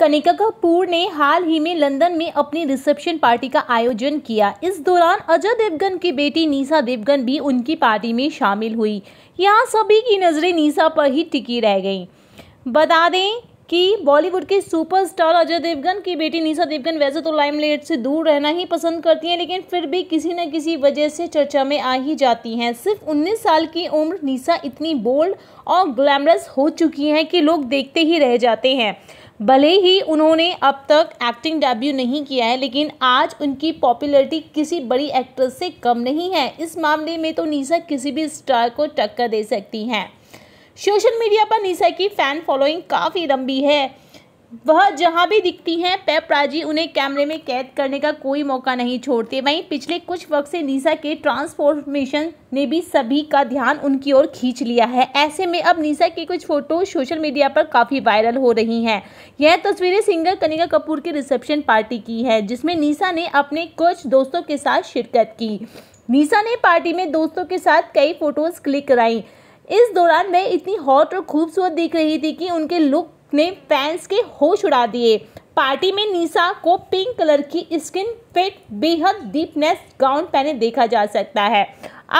कनिका कपूर ने हाल ही में लंदन में अपनी रिसेप्शन पार्टी का आयोजन किया इस दौरान अजय देवगन की बेटी नीसा देवगन भी उनकी पार्टी में शामिल हुई यहाँ सभी की नज़रें नीसा पर ही टिकी रह गईं बता दें कि बॉलीवुड के सुपरस्टार अजय देवगन की बेटी नीसा देवगन वैसे तो लाइमलाइट से दूर रहना ही पसंद करती हैं लेकिन फिर भी किसी न किसी वजह से चर्चा में आ ही जाती हैं सिर्फ 19 साल की उम्र नीसा इतनी बोल्ड और ग्लैमरस हो चुकी हैं कि लोग देखते ही रह जाते हैं भले ही उन्होंने अब तक एक्टिंग डेब्यू नहीं किया है लेकिन आज उनकी पॉपुलैरिटी किसी बड़ी एक्ट्रेस से कम नहीं है इस मामले में तो निशा किसी भी स्टार को टक्कर दे सकती हैं सोशल मीडिया पर निशा की फ़ैन फॉलोइंग काफ़ी लंबी है वह जहाँ भी दिखती हैं पेपराजी उन्हें कैमरे में कैद करने का कोई मौका नहीं छोड़ते वहीं पिछले कुछ वक्त से नीसा के ट्रांसफॉर्मेशन ने भी सभी का ध्यान उनकी ओर खींच लिया है ऐसे में अब नीसा की कुछ फोटो सोशल मीडिया पर काफ़ी वायरल हो रही हैं यह तस्वीरें सिंगर कनिका कपूर की रिसेप्शन पार्टी की है जिसमें निशा ने अपने कुछ दोस्तों के साथ शिरकत की निशा ने पार्टी में दोस्तों के साथ कई फ़ोटोज़ क्लिक कराई इस दौरान वह इतनी हॉट और खूबसूरत दिख रही थी कि उनके लुक ने फैंस के होश उड़ा दिए पार्टी में निशा को पिंक कलर की स्किन फिट बेहद डीपनेस गाउन पहने देखा जा सकता है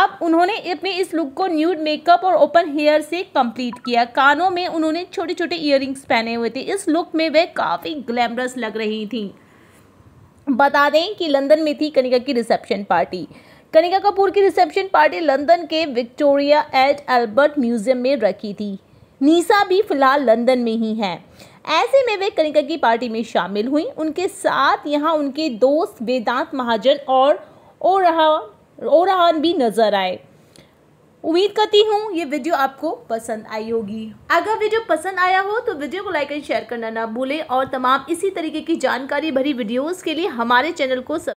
अब उन्होंने अपने इस लुक को न्यूड मेकअप और ओपन हेयर से कंप्लीट किया कानों में उन्होंने छोटे छोटे इयर पहने हुए थे इस लुक में वे काफ़ी ग्लैमरस लग रही थी बता दें कि लंदन में थी कनिका की रिसेप्शन पार्टी कनिका कपूर की रिसेप्शन पार्टी लंदन के विक्टोरिया एट एल्बर्ट म्यूजियम में रखी थी नीसा भी फिलहाल लंदन में ही हैं ऐसे में वे कनिका की पार्टी में शामिल हुई उनके साथ यहाँ उनके दोस्त वेदांत महाजन और ओरहा ओरहान भी नज़र आए उम्मीद करती हूँ ये वीडियो आपको पसंद आई होगी अगर वीडियो पसंद आया हो तो वीडियो को लाइक एंड शेयर करना ना भूलें और तमाम इसी तरीके की जानकारी भरी वीडियोस के लिए हमारे चैनल को सब